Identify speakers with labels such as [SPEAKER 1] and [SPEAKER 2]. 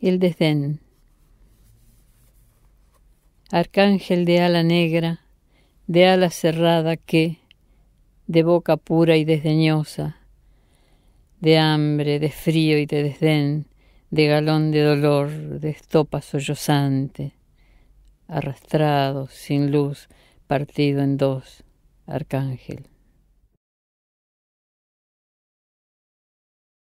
[SPEAKER 1] El desdén. Arcángel de ala negra, de ala cerrada que, de boca pura y desdeñosa, de hambre, de frío y de desdén, de galón de dolor, de estopa sollozante, arrastrado, sin luz, partido en dos, arcángel.